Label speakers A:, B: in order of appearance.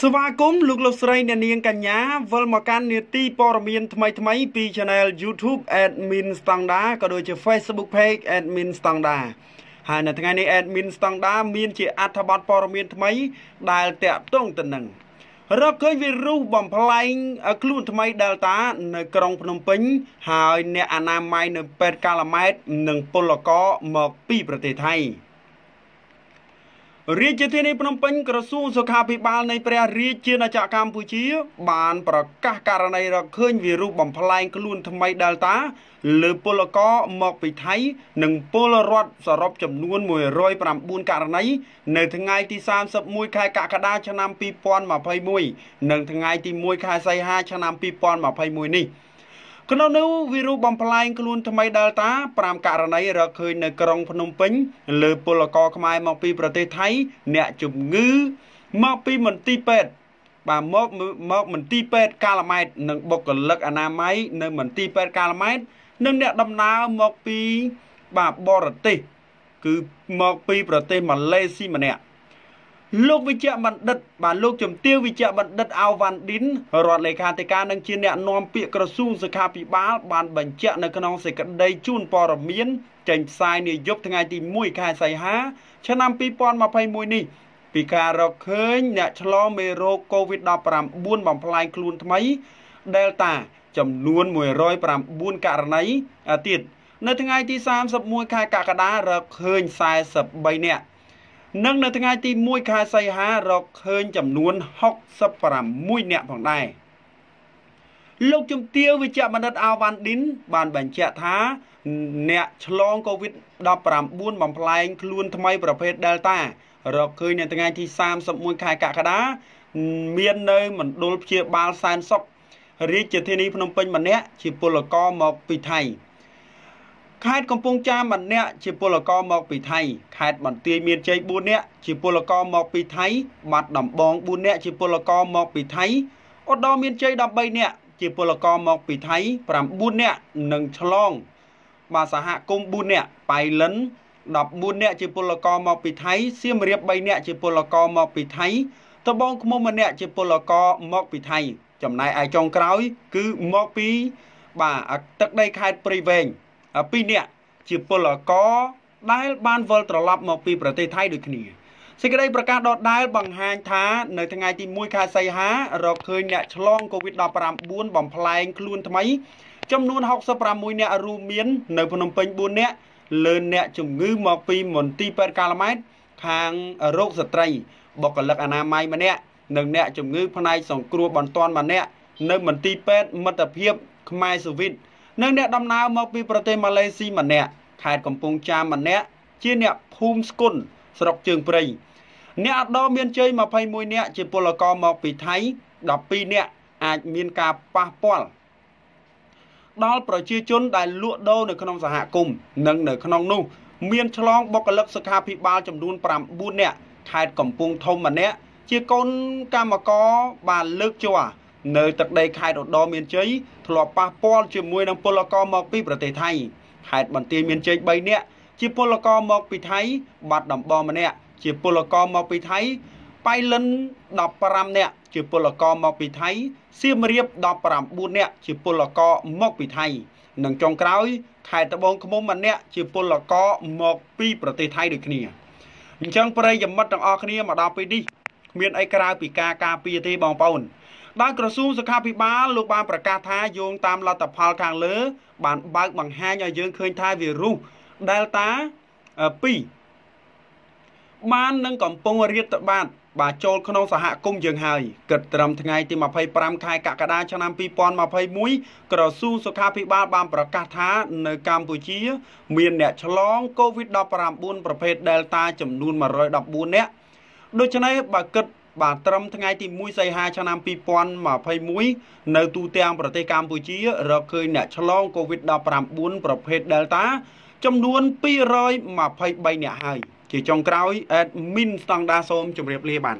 A: ស្វាគមន៍លោកលោកស្រីអ្នកនាងកញ្ញាវិលមកកាន់នាទីព័ត៌មានថ្មីថ្មីពី Channel YouTube Admin Standard ក៏ដូចជា Facebook Page Admin Standard ហើយនៅថ្ងៃនេះ Admin Standard មានជាអត្ថបទព័ត៌មានថ្មីដែលតាក់ទងទៅនឹងរកឃើញវីរុសបំផ្លែងខ្លួនថ្មី Delta នៅក្រុងភ្នំពេញហើយអ្នកអនាម័យនៅពេទ្យកាឡាម៉ែតនិងពលករមកពីប្រទេសថៃ។រាជធានីភ្នំពេញក្រសួងសុខាភិបាល នៃព្រះរាជាណាចក្រកម្ពុជាបានប្រកាសករណីរកឃើញវីរុសបំផ្លែងខ្លួនថ្មី Delta លើពលករមកពីថៃនិងពលរដ្ឋសរុបចំនួន109ករណីនៅថ្ងៃទី31ខែកក្កដាឆ្នាំ2021និងថ្ងៃទី1ខែសីហា ឆ្នាំ2021នេះ។ក្នុងនោះវីរុសបំផ្លែងខ្លួនថ្មីដេលតា5ករណីរកឃើញនៅក្រុងភ្នំពេញលើពលករខ្មែរមកពីប្រទេសថៃអ្នកជំងឺ មកពីមន្ទីរពេទ្យបាទមកមកមន្ទីរពេទ្យកាលម៉ែត និងបុគ្គលិកអនាម័យនៅមន្ទីរពេទ្យកាលម៉ែតនិងអ្នក ដំណើរមកពីបាទបរទេសគឺមកពី ប្រទេសម៉ាឡេស៊ីម្នាក់លោកវិជ្ជបណ្ឌិតបាទលោកជំទាវវិជ្ជបណ្ឌិតអាវ៉ាន់ឌិនរដ្ឋលេខាធិការនិងជាអ្នកណែនាំពាក្យក្រសួងសុខាភិបាលបានបញ្ជាក់នៅក្នុងសេចក្តីជូនព័ត៌មានចេញផ្សាយនាយប់ថ្ងៃទី1ខែសីហាឆ្នាំ2021នេះពីការរកឃើញអ្នកឆ្លងមេរោគ COVID-19 បំផ្លាញខ្លួនថ្មី Delta ចំនួន109ករណីទៀតនៅថ្ងៃទី31ខែកក្កដារកឃើញ43នាក់និងនៅថ្ងៃទី1ខែសីហារកឃើញចំនួន66នាក់ផងដែរលោកជំទាវវិជ្ជបណ្ឌិតអាវ៉ាន់ឌិនបានបញ្ជាក់ថា អ្នកឆ្លង COVID-19 បំផ្លែង ខ្លួនថ្មី ប្រភេទ Delta រកឃើញនៅថ្ងៃទី31ខែកក្កដាមាននៅមណ្ឌលព្យាបាលសែនសុខរាជធានីភ្នំពេញម្នាក់ជាពលករមកពីថៃ។ខេត្តកំពង់ចាមម្នាក់ជាពលករមកពីថៃខេត្តបន្ទាយមានជ័យ4នាក់ជាពលករមកពីថៃបាត់ដំបង4នាក់ជាពលករមកពីថៃឧត្តរមានជ័យ13នាក់ជាពលករមកពីថៃ9នាក់និងឆ្លងបាទសហគមន៍4នាក់បៃលិន14នាក់ជាពលករមកពីថៃសៀមរាប3នាក់ជាពលករមកពីថៃត្បូងឃ្មុំម្នាក់ជាពលករមកពីថៃចំណែកឯចុងក្រោយគឺមកពី បាទទឹកដីខេត្តព្រៃវែង2នាក់ជាពលករដែល បានវិលត្រឡប់មកពីប្រទេសថៃដូចគ្នាសេចក្តីប្រកាសដដែលបង្ហាញថានៅថ្ងៃទី1ខែសីហារកឃើញអ្នកឆ្លង COVID-19 បំផ្លែងខ្លួនថ្មី ចំនួន66អ្នក រួមមាននៅភ្នំពេញ4អ្នកលើអ្នក ជំងឺមកពីមន្ទីរពេទ្យកាលម៉ែតខាងរោគស្ត្រីបុគ្គលិកអនាម័យម្នាក់និងអ្នកជំងឺផ្នែកសង្គ្រោះបន្ទាន់ម្នាក់នៅមន្ទីរពេទ្យមិត្តភាព ខ្មែរសូវីតនិងអ្នកដំណើរមក ពីប្រទេសម៉ាឡេស៊ីម្នាក់ខេត្តកំពង់ចាមម្នាក់ជាអ្នកភូមិស្គុនស្រុកជើងព្រៃអ្នកអដមមានជ័យ21នាក់ជាពលករមកពីថៃ12នាក់អាចមានការប៉ះពាល់ដល់ប្រជាជនដែលលក់ដូរនៅក្នុងសហគមន៍និងនៅក្នុងនោះ មានឆ្លងបុគ្គលិកសុខាភិបាលចំនួន9នាក់ខេត្តកំពង់ធំម្នាក់ជាកូនកម្មករបានលើកជ័រនៅទឹកដីខេត្តឧត្តរមានជ័យធ្លាប់ប៉ះពាល់ជាមួយនឹងពលករមកពីប្រទេសថៃហេតុបន្ទាយមានជ័យ3នាក់ជាពលករមកពីថៃបាត់ដំបងម្នាក់ជាពលករមកពីថៃប៉ៃលិន15នាក់ជាពលករមកពីថៃសៀមរាប19នាក់ជាពលករមកពីថៃនិងចុងក្រោយខេត្តត្បូងឃ្មុំម្នាក់ជាពលករមកពីប្រទេសថៃដូចគ្នាអញ្ចឹងប្រិយមិត្តទាំងអស់គ្នាមកដល់ពេលនេះគ្មានអីក្រៅពីការការពារទេបងប្អូនដោយក្រសួងសុខាភិបាលលោកបានប្រកាសថាយោងតាមលទ្ធផលខាងលើបានបើកបង្ហាញឲ្យយើងឃើញថាវីរុស Delta 2បាននឹងកំពុងរាតត្បាតបាទចូលក្នុងសហគមន៍យើងហើយគិតត្រឹមថ្ងៃទី25ខែកក្កដាឆ្នាំ2021ក្រសួងសុខាភិបាលបានប្រកាសថា នៅកម្ពុជា មានអ្នកឆ្លង COVID-19 ប្រភេទ Delta ចំនួន114នាក់ដូច្នេះបើគិតបាទត្រឹមថ្ងៃទី1សីហាឆ្នាំ2021នៅទូទាំងប្រទេសកម្ពុជា រកឃើញអ្នកឆ្លង COVID-19 ប្រភេទ Delta ចំនួន223អ្នកហើយជាចុងក្រោយ admin ស្តង់ដាសូមជម្រាបលាបាទ